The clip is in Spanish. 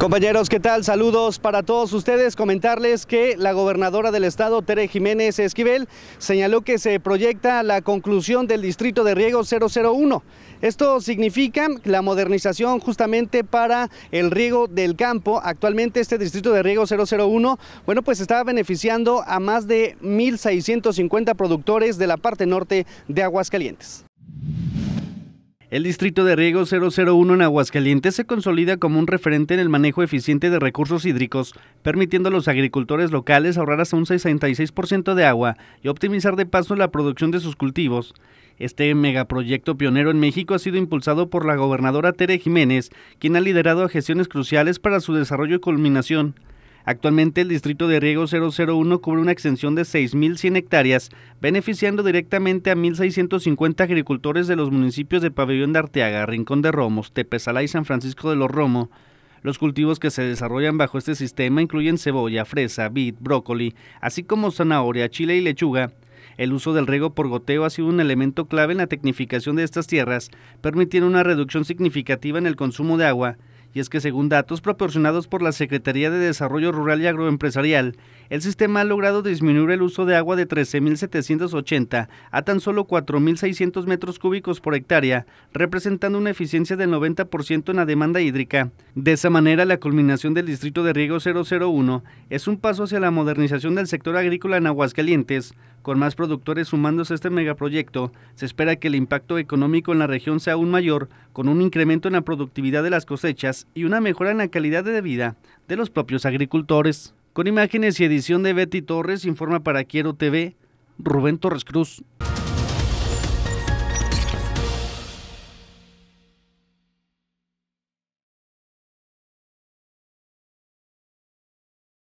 Compañeros, ¿qué tal? Saludos para todos ustedes. Comentarles que la gobernadora del estado, Tere Jiménez Esquivel, señaló que se proyecta la conclusión del distrito de riego 001. Esto significa la modernización justamente para el riego del campo. Actualmente este distrito de riego 001, bueno, pues está beneficiando a más de 1.650 productores de la parte norte de Aguascalientes. El distrito de riego 001 en Aguascalientes se consolida como un referente en el manejo eficiente de recursos hídricos, permitiendo a los agricultores locales ahorrar hasta un 66% de agua y optimizar de paso la producción de sus cultivos. Este megaproyecto pionero en México ha sido impulsado por la gobernadora Tere Jiménez, quien ha liderado gestiones cruciales para su desarrollo y culminación. Actualmente el distrito de riego 001 cubre una extensión de 6.100 hectáreas, beneficiando directamente a 1.650 agricultores de los municipios de Pabellón de Arteaga, Rincón de Romos, Tepesalá y San Francisco de los Romo. Los cultivos que se desarrollan bajo este sistema incluyen cebolla, fresa, vid, brócoli, así como zanahoria, chile y lechuga. El uso del riego por goteo ha sido un elemento clave en la tecnificación de estas tierras, permitiendo una reducción significativa en el consumo de agua, y es que según datos proporcionados por la Secretaría de Desarrollo Rural y Agroempresarial, el sistema ha logrado disminuir el uso de agua de 13.780 a tan solo 4.600 metros cúbicos por hectárea, representando una eficiencia del 90% en la demanda hídrica. De esa manera, la culminación del Distrito de Riego 001 es un paso hacia la modernización del sector agrícola en Aguascalientes, con más productores sumándose a este megaproyecto, se espera que el impacto económico en la región sea aún mayor, con un incremento en la productividad de las cosechas y una mejora en la calidad de vida de los propios agricultores. Con imágenes y edición de Betty Torres, informa para Quiero TV, Rubén Torres Cruz.